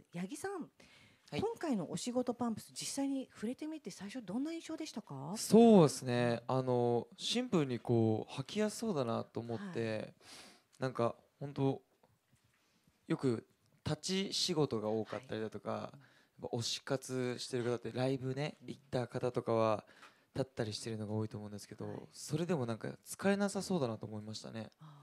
ず八木さん、はい、今回のお仕事パンプス実際に触れてみて最初どんな印象でしたかそうですねあのシンプルにこう履きやすそうだなと思って、はい、なんか本当よく立ち仕事が多かったりだとか、はい、推し活してる方ってライブね行った方とかは立ったりしてるのが多いと思うんですけど、はい、それでもなんか疲れなさそうだなと思いましたね。あ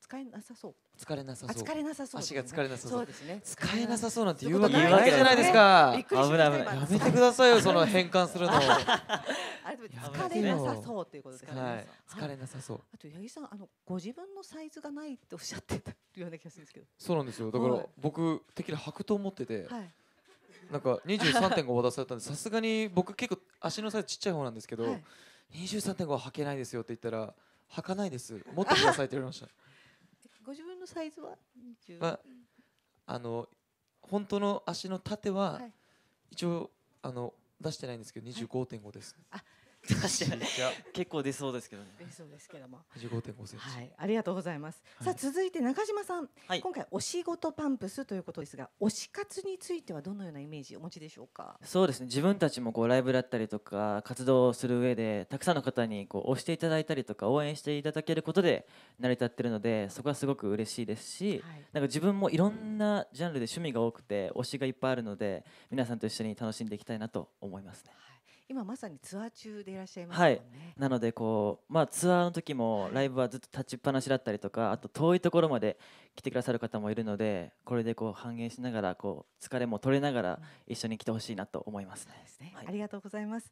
使えなさそう疲れなさそう疲れなさそう足が疲れなさそうそうですね使えなさそうなんて言うわけないじゃないですか危ない危ないやめてくださいよその変換するの 疲れなさそうということですね疲れなさそうあと八木さんあのご自分のサイズがないっておっしゃってたような気がするんですけどそうなんですよだから僕てっきり白桃持っててなんか二23.5を渡されたんでさすがに僕結構足のサイズちっちゃい方なんですけど二23.5は履けないですよって言ったら履かないです。もっとくださいって言われました。ご自分のサイズは、まあ、あの本当の足の縦は、はい、一応あの出してないんですけど25.5です、はい、結構出そうですけどね。出そうですけども。はい、ありがとうございます。はい、さあ続いて中島さん、はい、今回お仕事パンプスということですが、推し活についてはどのようなイメージお持ちでしょうか。そうですね。自分たちもこうライブだったりとか活動をする上で、たくさんの方にこう推していただいたりとか応援していただけることで成り立ってるので、そこはすごく嬉しいですし、はい、なんか自分もいろんなジャンルで趣味が多くて推しがいっぱいあるので、皆さんと一緒に楽しんでいきたいなと思いますね。今まさにツアー中でいらっしゃいます、ね、はい、なのでこう、まあ、ツアーの時もライブはずっと立ちっぱなしだったりとかあと遠いところまで来てくださる方もいるのでこれでこう半減しながらこう疲れも取れながら一緒に来てほしいなと思います、ねはい、ありがとうございます